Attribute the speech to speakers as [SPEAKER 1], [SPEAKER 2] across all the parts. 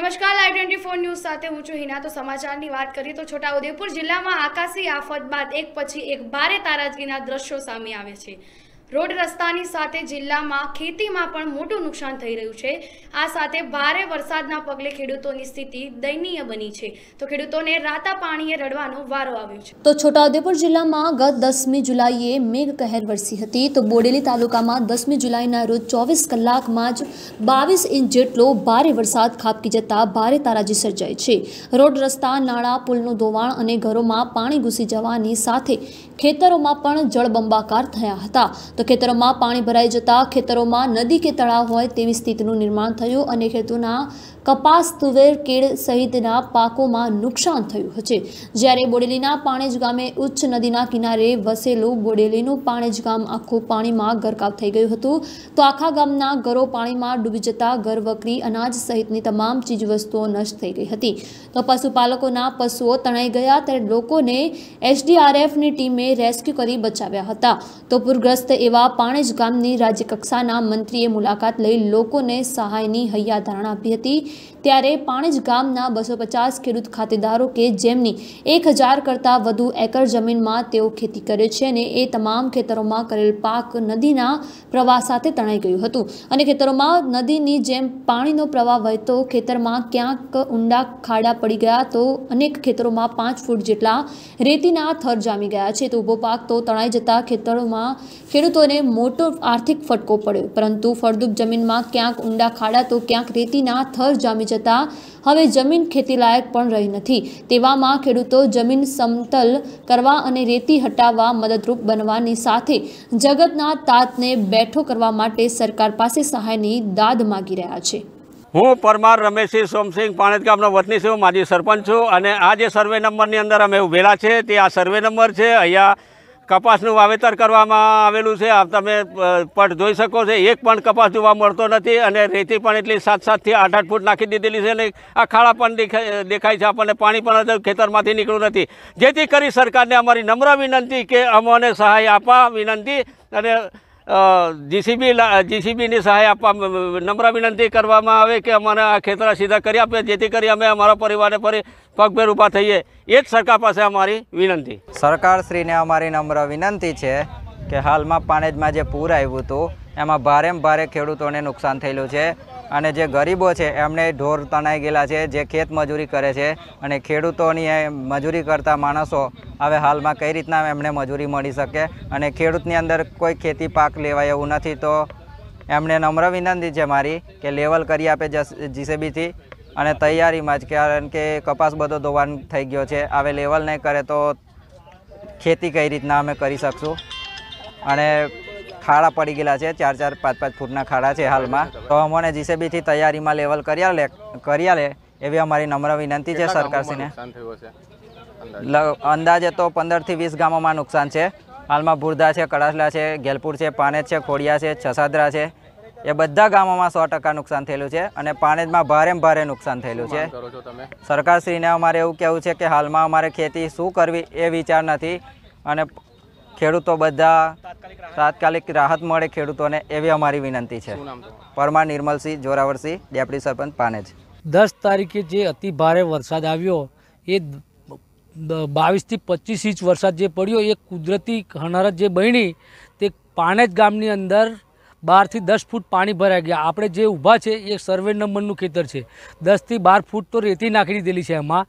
[SPEAKER 1] નમસ્કાર live twenty four news સાથે હું છું હિના તો સમાચારની વાત કરીએ તો છોટાઉદેપુર જિલ્લામાં આકાશી આફત બાદ એક પછી એક ભારે તારાજગીના દ્રશ્યો સામે આવે છે રોડ રસ્તાની સાથે જિલ્લામાં ખેતીમાં પણ મોટું નુકસાન થઈ રહ્યું છે આ સાથે ભારે વરસાદના પગલે ખેડૂતોની સ્થિતિ દયનીય બની છે તો ખેડૂતોને રાતા પાણીએ રડવાનો વારો આવ્યો છે તો છોટાઉદેપુર જિલ્લામાં ગત દસમી જુલાઈએ મેઘ કહેર વરસી હતી તો બોડેલી તાલુકામાં દસમી જુલાઈના રોજ ચોવીસ કલાકમાં જ બાવીસ ઇંચ જેટલો ભારે વરસાદ ખાબકી જતા ભારે તારાજી સર્જાય છે રોડ રસ્તા નાળા પુલનું ધોવાણ અને ઘરોમાં પાણી ઘૂસી જવાની સાથે ખેતરોમાં પણ જળબંબાકાર થયા હતા તો તો ખેતરોમાં પાણી ભરાઈ જતાં ખેતરોમાં નદી કે તળાવ હોય તેવી સ્થિતિનું નિર્માણ થયું અને ખેતુના કપાસ તુવેર કેળ સહિતના પાકોમાં નુકસાન થયું છે જ્યારે બોડેલીના પાણેજ ગામે ઉચ્ચ નદીના કિનારે વસેલું બોડેલીનું પાણેજ ગામ આખું પાણીમાં ગરકાવ થઈ ગયું હતું તો આખા ગામના ઘરો પાણીમાં ડૂબી જતા ઘર વકરી અનાજ સહિતની તમામ ચીજવસ્તુઓ નષ્ટ થઈ ગઈ હતી તો પશુપાલકોના પશુઓ તણાઈ ગયા ત્યારે લોકોને એસડીઆરએફની ટીમે રેસ્ક્યુ કરી બચાવ્યા હતા તો પૂરગ્રસ્ત એવા એવા પાણેજ ગામની રાજ્યકક્ષાના મંત્રીએ મુલાકાત લઈ લોકોને સહાયની હૈયાધારણા આપી હતી ત્યારે પાણેજ ગામના બસો પચાસ ખેડૂત ખાતેદારો કે જેમની એક હજાર કરતાં વધુ એકર જમીનમાં તેઓ ખેતી કરે છે અને એ તમામ ખેતરોમાં કરેલ પાક નદીના પ્રવાહ સાથે તણાઈ ગયું હતું અને ખેતરોમાં નદીની જેમ પાણીનો પ્રવાહ વહેતો ખેતરમાં ક્યાંક ઊંડા ખાડા પડી ગયા તો અનેક ખેતરોમાં પાંચ ફૂટ જેટલા રેતીના થર જામી ગયા છે તો ઉભો પાક તો તણાઈ જતા ખેતરોમાં ખેડૂતો ખેડૂતોને મોટો આર્થિક ફટકો પડ્યો પરંતુ ફળદ્રુપ જમીનમાં ક્યાંક ઊંડા ખાડા તો ક્યાંક રેતીના થર જામી જતા હવે જમીન ખેતીલાયક પણ રહી નથી તેવામાં ખેડૂતો જમીન સમતલ કરવા અને રેતી હટાવવા મદદરૂપ બનવાની સાથે જગતના તાતને બેઠો કરવા માટે સરકાર પાસે સહાયની દાદ માગી રહ્યા છે
[SPEAKER 2] હું પરમાર રમેશસિંહ સોમસિંહ પાણેજ ગામનો વતની છું માજી સરપંચ છું અને આ જે સર્વે નંબરની અંદર અમે ઉભેલા છે તે આ સર્વે નંબર છે અહીંયા કપાસનું વાવેતર કરવામાં આવેલું છે આ તમે પટ જોઈ શકો છો એક પણ કપાસ જોવા મળતો નથી અને રેતી પણ એટલી સાત સાતથી આઠ આઠ ફૂટ નાખી દીધેલી છે અને આ ખાડા પણ દેખાય છે આપણને પાણી પણ ખેતરમાંથી નીકળ્યું નથી જેથી કરી સરકારને અમારી નમ્ર વિનંતી કે અમને સહાય આપવા વિનંતી અને જીસીબી જીસીબીની સહાય આપવા નમ્ર વિનંતી કરવામાં આવે કે અમારે આ ખેતરા સીધા કરી આપીએ જેથી કરી અમે અમારા પરિવારને ફરી પગભેર ઊભા થઈએ
[SPEAKER 3] એ જ સરકાર પાસે અમારી વિનંતી સરકારશ્રીને અમારી નમ્ર વિનંતી છે કે હાલમાં પાણેજમાં જે પૂર આવ્યું હતું એમાં ભારે ભારે ખેડૂતોને નુકસાન થયેલું છે અને જે ગરીબો છે એમને ઢોર તણાઈ ગયેલા છે જે ખેત મજૂરી કરે છે અને ખેડૂતોની મજૂરી કરતા માણસો હવે હાલમાં કઈ રીતના એમને મજૂરી મળી શકે અને ખેડૂતની અંદર કોઈ ખેતી પાક લેવાય એવું નથી તો એમને નમ્ર વિનંતી છે મારી કે લેવલ કરી આપે જીસીબીથી અને તૈયારીમાં જ કારણ કે કપાસ બધો ધોવાન થઈ ગયો છે હવે લેવલ નહીં કરે તો ખેતી કઈ રીતના અમે કરી શકશું અને ખાડા પડી ગયેલા છે ચાર ચાર પાંચ પાંચ ફૂટના ખાડા છે હાલમાં તો અમોને જીસીબીથી તૈયારીમાં લેવલ કર્યા લે કર્યા લે એવી અમારી નમ્ર વિનંતી છે સરકારશ્રીને અંદાજે તો પંદરથી વીસ ગામોમાં નુકસાન છે હાલમાં બુરદા છે કડાસલા છે ગેલપુર છે પાનેજ છે ખોડિયા છે છસાદરા છે એ બધા ગામોમાં સો ટકા નુકસાન થયેલું છે અને પાનેજમાં ભારે ભારે નુકસાન થયેલું છે સરકારશ્રીને અમારે એવું કહેવું છે કે હાલમાં અમારે ખેતી શું કરવી એ વિચાર નથી અને ખેડૂતો બધા તાત્કાલિક રાહત મળે ખેડૂતોને એવી અમારી વિનંતી છે પરમાર નિર્મલસિંહ જોરાવરસિંહ ડેપ્યુટી સરપંચ પાનેજ દસ તારીખે જે અતિ ભારે વરસાદ આવ્યો એ
[SPEAKER 4] બાવીસથી પચીસ ઇંચ વરસાદ જે પડ્યો એ કુદરતી હનારત જે બની તે પાનેજ ગામની અંદર બારથી દસ ફૂટ પાણી ભરાઈ ગયા આપણે જે ઊભા છે એ સર્વે નંબરનું ખેતર છે દસથી બાર ફૂટ તો રેતી નાખી દીધેલી છે એમાં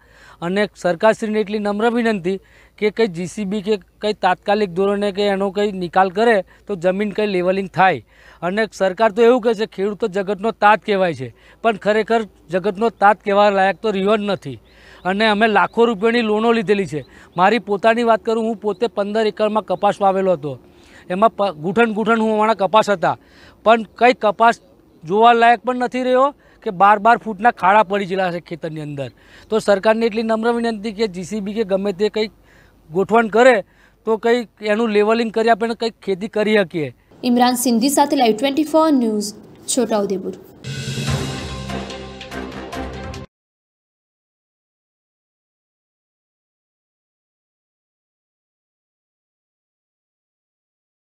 [SPEAKER 4] અને સરકારશ્રીને એટલી નમ્ર વિનંતી કે કંઈ જીસીબી કે કંઈ તાત્કાલિક ધોરણે કે એનો કંઈ નિકાલ કરે તો જમીન કંઈ લેવલિંગ થાય અને સરકાર તો એવું કહે છે ખેડૂતો જગતનો તાત કહેવાય છે પણ ખરેખર જગતનો તાત કહેવા લાયક તો રહ્યો જ નથી અને અમે લાખો રૂપિયાની લોનો લીધેલી છે મારી પોતાની વાત કરું હું પોતે પંદર એકરમાં કપાસ વાવેલો હતો એમાં ગૂંઠણ ગૂંઠણ હું અમારા કપાસ હતા પણ કંઈ કપાસ જોવાલાયક પણ નથી રહ્યો કે બાર બાર ફૂટના ખાડા પડી ગયેલા છે ખેતરની અંદર તો સરકારને એટલી નમ્ર વિનંતી કે જીસીબી કે ગમે તે કંઈક ગોઠવણ કરે તો કંઈક એનું લેવલિંગ કરી આપણે કંઈક ખેતી કરી શકીએ
[SPEAKER 1] ઇમરાન સિંધી સાથે live twenty four news Chhota Udepur